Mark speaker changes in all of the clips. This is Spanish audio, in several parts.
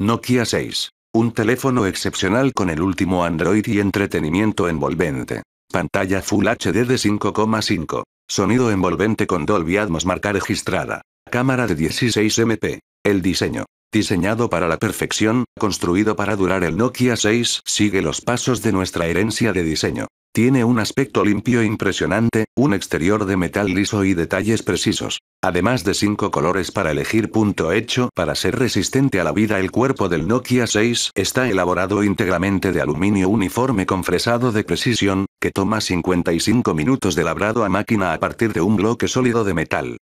Speaker 1: Nokia 6. Un teléfono excepcional con el último Android y entretenimiento envolvente. Pantalla Full HD de 5,5. Sonido envolvente con Dolby Atmos marca registrada. Cámara de 16 MP. El diseño. Diseñado para la perfección, construido para durar el Nokia 6, sigue los pasos de nuestra herencia de diseño. Tiene un aspecto limpio e impresionante, un exterior de metal liso y detalles precisos. Además de cinco colores para elegir. Punto hecho para ser resistente a la vida. El cuerpo del Nokia 6 está elaborado íntegramente de aluminio uniforme con fresado de precisión, que toma 55 minutos de labrado a máquina a partir de un bloque sólido de metal.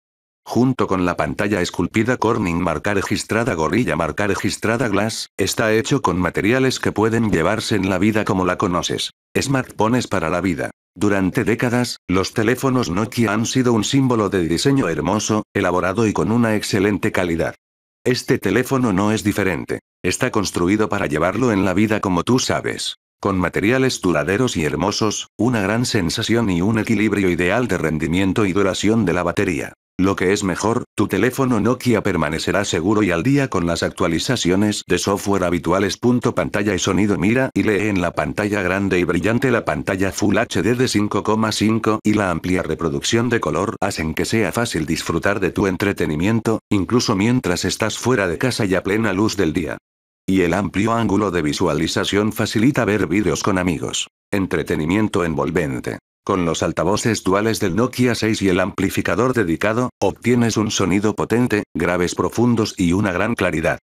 Speaker 1: Junto con la pantalla esculpida Corning marca registrada Gorilla marca registrada Glass, está hecho con materiales que pueden llevarse en la vida como la conoces. Smartphones para la vida. Durante décadas, los teléfonos Nokia han sido un símbolo de diseño hermoso, elaborado y con una excelente calidad. Este teléfono no es diferente. Está construido para llevarlo en la vida como tú sabes. Con materiales duraderos y hermosos, una gran sensación y un equilibrio ideal de rendimiento y duración de la batería. Lo que es mejor, tu teléfono Nokia permanecerá seguro y al día con las actualizaciones de software habituales. Pantalla y sonido mira y lee en la pantalla grande y brillante la pantalla Full HD de 5,5 y la amplia reproducción de color hacen que sea fácil disfrutar de tu entretenimiento, incluso mientras estás fuera de casa y a plena luz del día. Y el amplio ángulo de visualización facilita ver vídeos con amigos. Entretenimiento envolvente. Con los altavoces duales del Nokia 6 y el amplificador dedicado, obtienes un sonido potente, graves profundos y una gran claridad.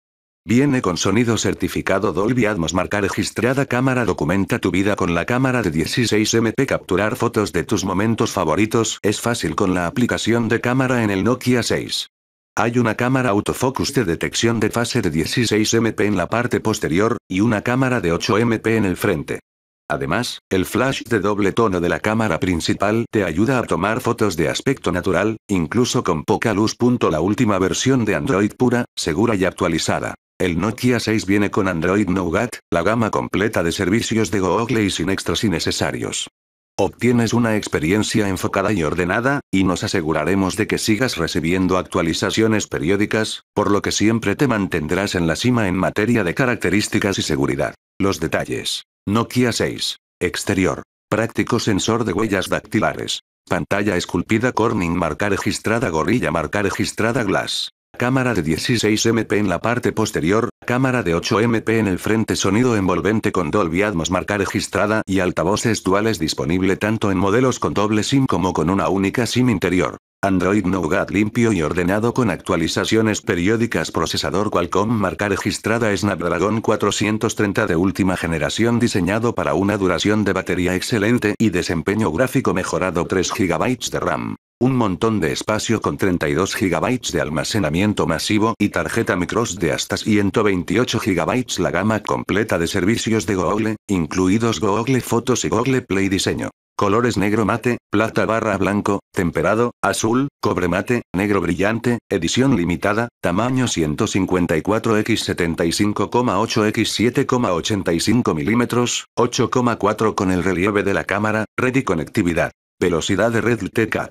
Speaker 1: Viene con sonido certificado Dolby Atmos marca registrada cámara documenta tu vida con la cámara de 16 MP capturar fotos de tus momentos favoritos es fácil con la aplicación de cámara en el Nokia 6. Hay una cámara autofocus de detección de fase de 16 MP en la parte posterior, y una cámara de 8 MP en el frente. Además, el flash de doble tono de la cámara principal te ayuda a tomar fotos de aspecto natural, incluso con poca luz. La última versión de Android pura, segura y actualizada. El Nokia 6 viene con Android Nougat, la gama completa de servicios de Google y sin extras innecesarios. Obtienes una experiencia enfocada y ordenada, y nos aseguraremos de que sigas recibiendo actualizaciones periódicas, por lo que siempre te mantendrás en la cima en materia de características y seguridad. Los detalles. Nokia 6. Exterior. Práctico sensor de huellas dactilares. Pantalla esculpida Corning marca registrada Gorilla marca registrada Glass. Cámara de 16 MP en la parte posterior, cámara de 8 MP en el frente sonido envolvente con Dolby Atmos marca registrada y altavoces duales disponible tanto en modelos con doble SIM como con una única SIM interior. Android Nougat limpio y ordenado con actualizaciones periódicas Procesador Qualcomm marca registrada Snapdragon 430 de última generación diseñado para una duración de batería excelente y desempeño gráfico mejorado 3 GB de RAM. Un montón de espacio con 32 GB de almacenamiento masivo y tarjeta micros de hasta 128 GB. La gama completa de servicios de Google, incluidos Google Fotos y Google Play Diseño. Colores negro mate, plata barra blanco, temperado, azul, cobre mate, negro brillante, edición limitada, tamaño 154x75,8x7,85 mm, 8,4 con el relieve de la cámara, red y conectividad. Velocidad de red TCAT.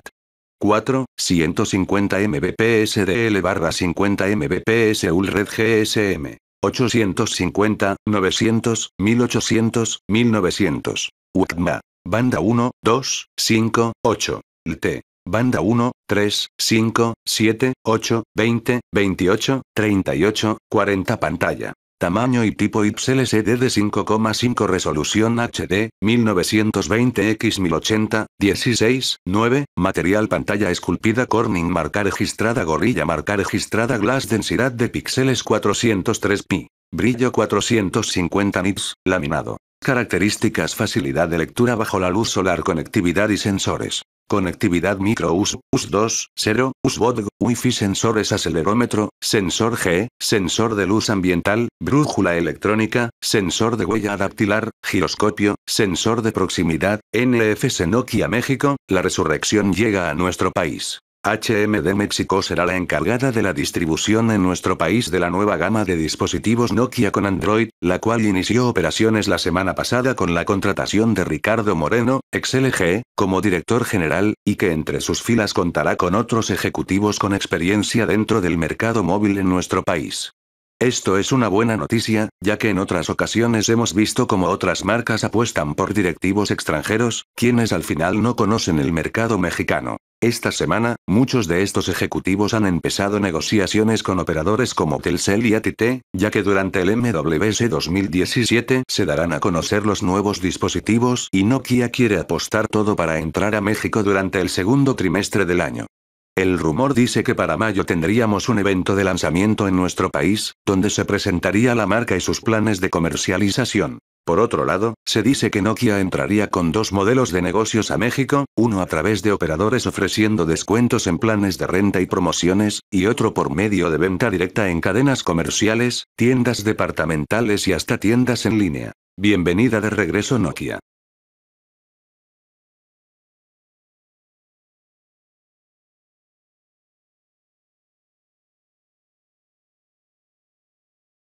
Speaker 1: 4, 150 mbps DL barra 50 mbps UL red GSM. 850, 900, 1800, 1900. UCMA. Banda 1, 2, 5, 8. LT. Banda 1, 3, 5, 7, 8, 20, 28, 38, 40 pantalla. Tamaño y tipo IPS LCD de 5,5 resolución HD, 1920x1080, 16, 9, material pantalla esculpida Corning marca registrada gorilla marca registrada glass densidad de píxeles 403 pi. Brillo 450 nits, laminado. Características Facilidad de lectura bajo la luz solar Conectividad y sensores. Conectividad micro US, US 2, 0, USB, Wi-Fi sensores acelerómetro, sensor G, sensor de luz ambiental, brújula electrónica, sensor de huella dactilar, giroscopio, sensor de proximidad, NFS Nokia México, la resurrección llega a nuestro país. HMD México será la encargada de la distribución en nuestro país de la nueva gama de dispositivos Nokia con Android, la cual inició operaciones la semana pasada con la contratación de Ricardo Moreno, ex LG, como director general, y que entre sus filas contará con otros ejecutivos con experiencia dentro del mercado móvil en nuestro país. Esto es una buena noticia, ya que en otras ocasiones hemos visto como otras marcas apuestan por directivos extranjeros, quienes al final no conocen el mercado mexicano. Esta semana, muchos de estos ejecutivos han empezado negociaciones con operadores como Telcel y ATT, ya que durante el MWC 2017 se darán a conocer los nuevos dispositivos y Nokia quiere apostar todo para entrar a México durante el segundo trimestre del año. El rumor dice que para mayo tendríamos un evento de lanzamiento en nuestro país, donde se presentaría la marca y sus planes de comercialización. Por otro lado, se dice que Nokia entraría con dos modelos de negocios a México, uno a través de operadores ofreciendo descuentos en planes de renta y promociones, y otro por medio de venta directa en cadenas comerciales, tiendas departamentales y hasta tiendas en línea. Bienvenida de regreso Nokia.